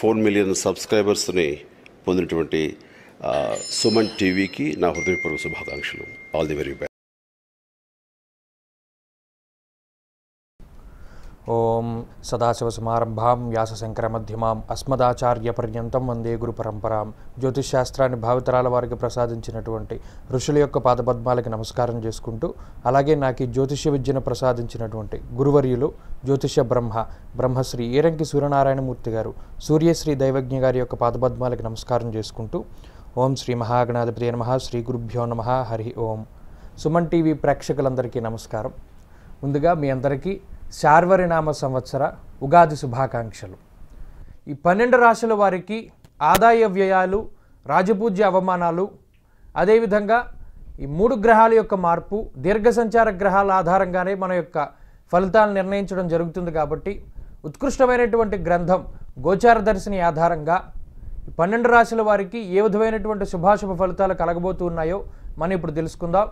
four million సబ్స్క్రైబర్స్ని పొందినటువంటి సుమన్ టీవీకి నా హృదయపూర్వక శుభాకాంక్షలు ఆల్ ది వెరీ బెస్ట్ ఓం సదాశివసమారంభాం అస్మదాచార్య పర్యంతం వందే గురు పరంపరాం జ్యోతిష్శాస్త్రాన్ని భావితరాల వారికి ప్రసాదించినటువంటి ఋషుల యొక్క పాదపద్మాలకి నమస్కారం చేసుకుంటూ అలాగే నాకు ఈ జ్యోతిష్య విద్యను ప్రసాదించినటువంటి గురువర్యులు జ్యోతిష బ్రహ్మ బ్రహ్మశ్రీ ఏరంకి సూర్యనారాయణమూర్తి గారు సూర్యశ్రీ దైవజ్ఞ గారి యొక్క పాదపద్మాలకి నమస్కారం చేసుకుంటూ ఓం శ్రీ మహాగణాధిపతి నమ శ్రీ గురుభ్యో నమ హరి ఓం సుమన్ టీవీ ప్రేక్షకులందరికీ నమస్కారం ముందుగా మీ అందరికీ శార్వరినామ సంవత్సర ఉగాది శుభాకాంక్షలు ఈ పన్నెండు రాశుల వారికి ఆదాయ వ్యయాలు రాజపూజ్య అవమానాలు అదేవిధంగా ఈ మూడు గ్రహాల యొక్క మార్పు దీర్ఘ సంచార గ్రహాల ఆధారంగానే మన యొక్క ఫలితాలు నిర్ణయించడం జరుగుతుంది కాబట్టి ఉత్కృష్టమైనటువంటి గ్రంథం గోచార దర్శిని ఆధారంగా పన్నెండు రాశుల వారికి ఏ విధమైనటువంటి శుభాశుభ ఫలితాలు కలగబోతున్నాయో మనం ఇప్పుడు తెలుసుకుందాం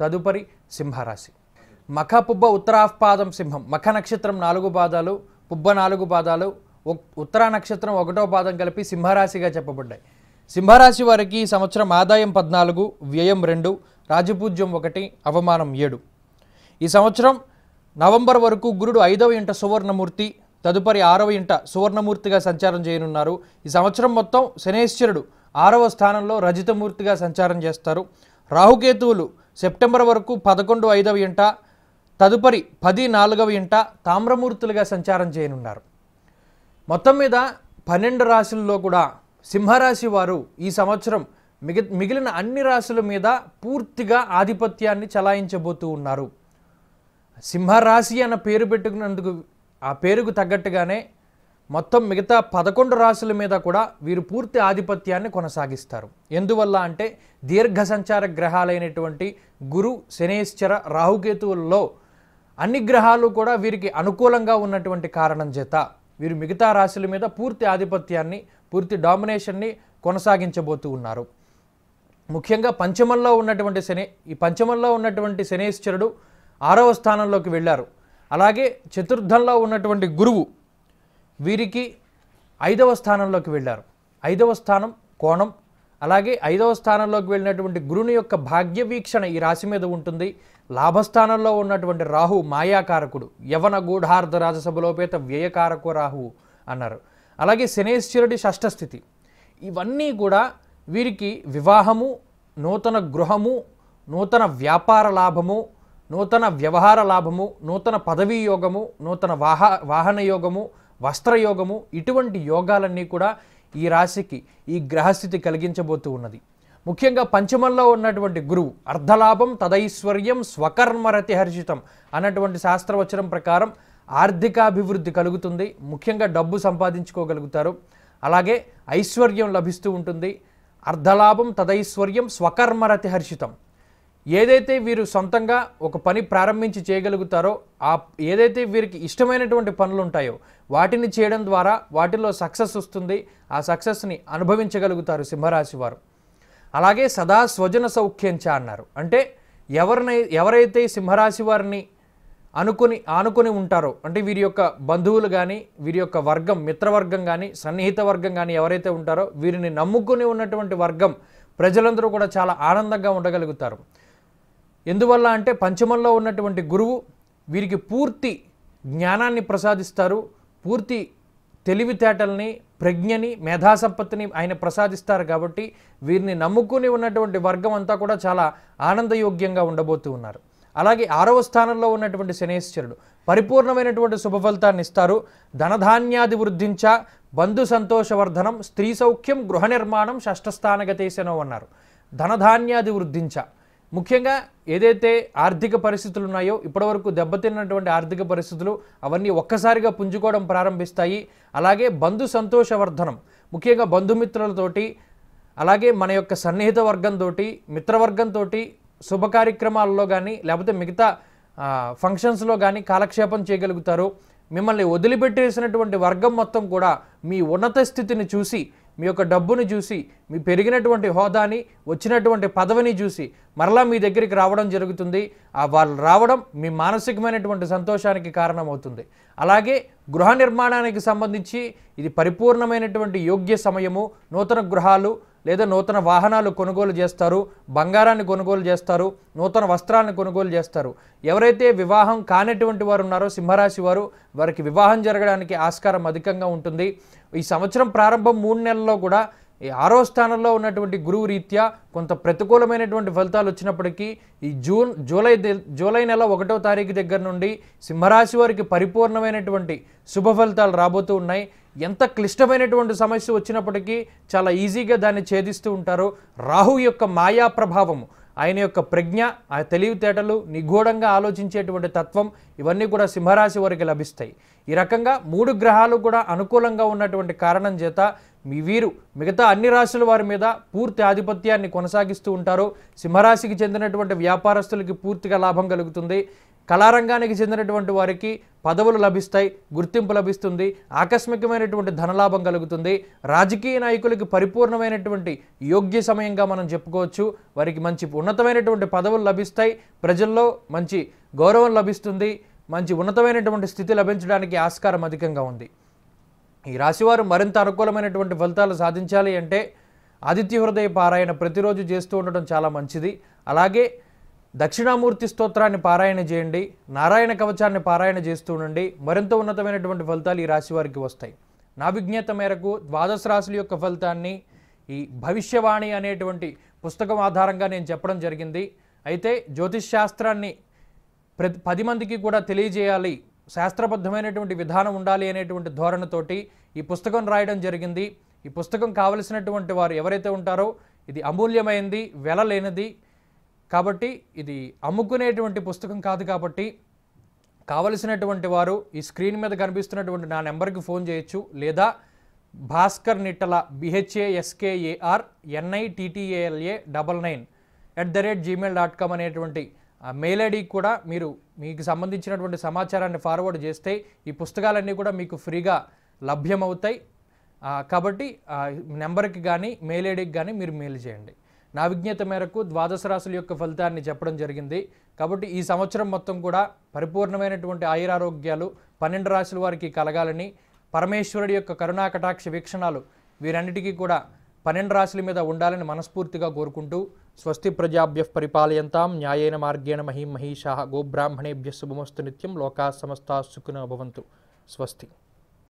తదుపరి సింహరాశి మఖ పుబ్బ ఉత్తరాపాదం సింహం మఖ నక్షత్రం నాలుగు పాదాలు పుబ్బ నాలుగు పాదాలు ఉత్తరా నక్షత్రం ఒకటో పాదం కలిపి సింహరాశిగా చెప్పబడ్డాయి సింహరాశి వారికి ఈ సంవత్సరం ఆదాయం పద్నాలుగు వ్యయం రెండు రాజపూజ్యం ఒకటి అవమానం ఏడు ఈ సంవత్సరం నవంబర్ వరకు గురుడు ఐదవ ఇంట సువర్ణమూర్తి తదుపరి ఆరవ ఇంట సువర్ణమూర్తిగా సంచారం చేయనున్నారు ఈ సంవత్సరం మొత్తం శనేశ్వరుడు ఆరవ స్థానంలో రజితమూర్తిగా సంచారం చేస్తారు రాహుకేతువులు సెప్టెంబర్ వరకు పదకొండు ఐదవ ఇంట తదుపరి పది నాలుగవ ఇంట తామ్రమూర్తులుగా సంచారం చేయనున్నారు మొత్తం మీద పన్నెండు రాశుల్లో కూడా సింహరాశి వారు ఈ సంవత్సరం మిగి మిగిలిన అన్ని రాశుల మీద పూర్తిగా ఆధిపత్యాన్ని చలాయించబోతూ ఉన్నారు సింహరాశి అన్న పేరు పెట్టుకున్నందుకు ఆ పేరుకు తగ్గట్టుగానే మొత్తం మిగతా పదకొండు రాశుల మీద కూడా వీరు పూర్తి ఆధిపత్యాన్ని కొనసాగిస్తారు ఎందువల్ల అంటే దీర్ఘ సంచార గ్రహాలైనటువంటి గురు శనేశ్వర రాహుకేతువుల్లో అన్ని గ్రహాలు కూడా వీరికి అనుకూలంగా ఉన్నటువంటి కారణం చేత వీరు మిగతా రాశుల మీద పూర్తి ఆధిపత్యాన్ని పూర్తి డామినేషన్ని కొనసాగించబోతూ ఉన్నారు ముఖ్యంగా పంచమంలో ఉన్నటువంటి శని ఈ పంచమంలో ఉన్నటువంటి శనేశ్వరుడు ఆరవ స్థానంలోకి వెళ్ళారు అలాగే చతుర్థంలో ఉన్నటువంటి గురువు వీరికి ఐదవ స్థానంలోకి వెళ్ళారు ఐదవ స్థానం కోణం అలాగే ఐదవ స్థానంలోకి వెళ్ళినటువంటి గురుని యొక్క భాగ్య వీక్షణ ఈ రాశి మీద ఉంటుంది లాభస్థానంలో ఉన్నటువంటి రాహు మాయాకారకుడు యవన గూఢార్థ రాజసభలోపేత వ్యయకారకు రాహు అన్నారు అలాగే శనేశ్వరుడి షష్ఠస్థితి ఇవన్నీ కూడా వీరికి వివాహము నూతన గృహము నూతన వ్యాపార లాభము నూతన వ్యవహార లాభము నూతన పదవీ యోగము నూతన వాహ వాహన యోగము వస్త్రయోగము ఇటువంటి యోగాలన్నీ కూడా ఈ రాశికి ఈ గ్రహస్థితి కలిగించబోతూ ఉన్నది ముఖ్యంగా పంచమంలో ఉన్నటువంటి గురువు అర్ధలాభం తదైశ్వర్యం స్వకర్మరతి హర్షితం అన్నటువంటి శాస్త్రవచనం ప్రకారం ఆర్థికాభివృద్ధి కలుగుతుంది ముఖ్యంగా డబ్బు సంపాదించుకోగలుగుతారు అలాగే ఐశ్వర్యం లభిస్తూ ఉంటుంది అర్ధలాభం తదైశ్వర్యం స్వకర్మరతి హర్షితం ఏదైతే వీరు సొంతంగా ఒక పని ప్రారంభించి చేయగలుగుతారో ఆ ఏదైతే వీరికి ఇష్టమైనటువంటి పనులు ఉంటాయో వాటిని చేయడం ద్వారా వాటిలో సక్సెస్ వస్తుంది ఆ సక్సెస్ని అనుభవించగలుగుతారు సింహరాశి వారు అలాగే సదా స్వజన సౌఖ్యంచ అన్నారు అంటే ఎవరినై ఎవరైతే సింహరాశి వారిని అనుకుని ఆనుకుని ఉంటారో అంటే వీరి యొక్క బంధువులు కానీ వీరి యొక్క వర్గం మిత్రవర్గం కానీ సన్నిహిత వర్గం కానీ ఎవరైతే ఉంటారో వీరిని నమ్ముకుని ఉన్నటువంటి వర్గం ప్రజలందరూ కూడా చాలా ఆనందంగా ఉండగలుగుతారు ఎందువల్ల అంటే పంచమంలో ఉన్నటువంటి గురువు వీరికి పూర్తి జ్ఞానాన్ని ప్రసాదిస్తారు పూర్తి తెలివితేటల్ని ప్రజ్ఞని మేధాసంపత్తిని ఆయన ప్రసాదిస్తారు కాబట్టి వీరిని నమ్ముకుని ఉన్నటువంటి వర్గం అంతా కూడా చాలా ఆనందయోగ్యంగా ఉండబోతూ ఉన్నారు అలాగే ఆరవ స్థానంలో ఉన్నటువంటి శనేశ్వరుడు పరిపూర్ణమైనటువంటి శుభఫలితాన్ని ఇస్తారు ధనధాన్యాది వృద్ధించ బంధు సంతోషవర్ధనం స్త్రీ సౌఖ్యం గృహ నిర్మాణం షష్ఠస్థానగతేశనం అన్నారు ధనధాన్యాది వృద్ధించ ముఖ్యంగా ఏదైతే ఆర్థిక పరిస్థితులు ఉన్నాయో ఇప్పటివరకు దెబ్బతిన్నటువంటి ఆర్థిక పరిస్థితులు అవన్నీ ఒక్కసారిగా పుంజుకోవడం ప్రారంభిస్తాయి అలాగే బంధు సంతోషవర్ధనం ముఖ్యంగా బంధుమిత్రులతోటి అలాగే మన యొక్క సన్నిహిత వర్గంతో మిత్రవర్గంతో శుభ కార్యక్రమాల్లో కానీ లేకపోతే మిగతా ఫంక్షన్స్లో కానీ కాలక్షేపం చేయగలుగుతారు మిమ్మల్ని వదిలిపెట్టేసినటువంటి వర్గం మొత్తం కూడా మీ ఉన్నత స్థితిని చూసి మీ యొక్క డబ్బును చూసి మీ పెరిగినటువంటి హోదాని వచ్చినటువంటి పదవిని చూసి మరలా మీ దగ్గరికి రావడం జరుగుతుంది ఆ వాళ్ళు రావడం మీ మానసికమైనటువంటి సంతోషానికి కారణమవుతుంది అలాగే గృహ నిర్మాణానికి సంబంధించి ఇది పరిపూర్ణమైనటువంటి యోగ్య సమయము నూతన గృహాలు లేదా నూతన వాహనాలు కొనుగోలు చేస్తారు బంగారాన్ని కొనుగోలు చేస్తారు నూతన వస్త్రాలను కొనుగోలు చేస్తారు ఎవరైతే వివాహం కానటువంటి వారు ఉన్నారో సింహరాశి వారు వారికి వివాహం జరగడానికి ఆస్కారం అధికంగా ఉంటుంది ఈ సంవత్సరం ప్రారంభం మూడు నెలల్లో కూడా ఈ ఆరో స్థానంలో ఉన్నటువంటి గురువు రీత్యా కొంత ప్రతికూలమైనటువంటి ఫలితాలు వచ్చినప్పటికీ ఈ జూన్ జూలై జూలై నెల ఒకటో తారీఖు దగ్గర నుండి సింహరాశి వారికి పరిపూర్ణమైనటువంటి శుభ ఫలితాలు రాబోతూ ఉన్నాయి ఎంత క్లిష్టమైనటువంటి సమస్య వచ్చినప్పటికీ చాలా ఈజీగా దాన్ని ఛేదిస్తూ ఉంటారు రాహు యొక్క మాయా ప్రభావము ఆయన యొక్క ప్రజ్ఞ ఆ తెలివితేటలు నిగూఢంగా ఆలోచించేటువంటి తత్వం ఇవన్నీ కూడా సింహరాశి వారికి లభిస్తాయి ఈ రకంగా మూడు గ్రహాలు కూడా అనుకూలంగా ఉన్నటువంటి కారణం చేత మీ వీరు మిగతా అన్ని రాశుల వారి మీద పూర్తి ఆధిపత్యాన్ని కొనసాగిస్తూ ఉంటారు సింహరాశికి చెందినటువంటి వ్యాపారస్తులకి పూర్తిగా లాభం కలుగుతుంది కళారంగానికి చెందినటువంటి వారికి పదవులు లభిస్తాయి గుర్తింపు లభిస్తుంది ఆకస్మికమైనటువంటి ధనలాభం కలుగుతుంది రాజకీయ నాయకులకి పరిపూర్ణమైనటువంటి యోగ్య సమయంగా మనం చెప్పుకోవచ్చు వారికి మంచి ఉన్నతమైనటువంటి పదవులు లభిస్తాయి ప్రజల్లో మంచి గౌరవం లభిస్తుంది మంచి ఉన్నతమైనటువంటి స్థితి లభించడానికి ఆస్కారం అధికంగా ఉంది ఈ రాశివారు మరింత అనుకూలమైనటువంటి ఫలితాలు సాధించాలి అంటే ఆదిత్య హృదయ పారాయణ ప్రతిరోజు చేస్తూ ఉండడం చాలా మంచిది అలాగే దక్షిణామూర్తి స్తోత్రాన్ని పారాయణ చేయండి నారాయణ కవచాన్ని పారాయణ చేస్తూ ఉండండి మరింత ఉన్నతమైనటువంటి ఫలితాలు ఈ రాశి వారికి వస్తాయి నా విజ్ఞత మేరకు ద్వాదశ రాశుల యొక్క ఫలితాన్ని ఈ భవిష్యవాణి అనేటువంటి పుస్తకం ఆధారంగా నేను చెప్పడం జరిగింది అయితే జ్యోతిష్ శాస్త్రాన్ని ప్రతి పది మందికి కూడా తెలియజేయాలి శాస్త్రబద్ధమైనటువంటి విధానం ఉండాలి అనేటువంటి ధోరణితోటి ఈ పుస్తకం రాయడం జరిగింది ఈ పుస్తకం కావలసినటువంటి వారు ఎవరైతే ఉంటారో ఇది అమూల్యమైంది వెలలేనిది కాబట్టి ఇది అమ్ముకునేటువంటి పుస్తకం కాదు కాబట్టి కావలసినటువంటి వారు ఈ స్క్రీన్ మీద కనిపిస్తున్నటువంటి నా నెంబర్కి ఫోన్ చేయొచ్చు లేదా Bhaskar నిట్టల బిహెచ్ఏఎస్కేఏఆర్ ఎన్ఐటిటిఏఎల్ఏ double nine at the rate Gmail dot com అనేటువంటి మెయిల్ ఐడికి కూడా మీరు మీకు సంబంధించినటువంటి సమాచారాన్ని ఫార్వర్డ్ చేస్తే ఈ పుస్తకాలన్నీ కూడా మీకు ఫ్రీగా లభ్యమవుతాయి కాబట్టి నెంబర్కి కానీ మెయిల్ ఐడికి కానీ మీరు మెయిల్ చేయండి నా విజ్ఞత మేరకు ద్వాదశ రాశుల యొక్క ఫలితాన్ని చెప్పడం జరిగింది కాబట్టి ఈ సంవత్సరం మొత్తం కూడా పరిపూర్ణమైనటువంటి ఆయురారోగ్యాలు పన్నెండు రాశుల వారికి కలగాలని పరమేశ్వరుడి యొక్క కరుణా కటాక్ష వీక్షణాలు వీరన్నిటికీ కూడా పన్నెండు రాశుల మీద ఉండాలని మనస్ఫూర్తిగా కోరుకుంటూ స్వస్తి ప్రజాభ్య పరిపాలయంతాం న్యాయేన మార్గేణ మహీం మహీషా గోబ్రాహ్మణేభ్య శుభమస్తు నిత్యం లోకా సమస్త సుఖినో భవంతు స్వస్తి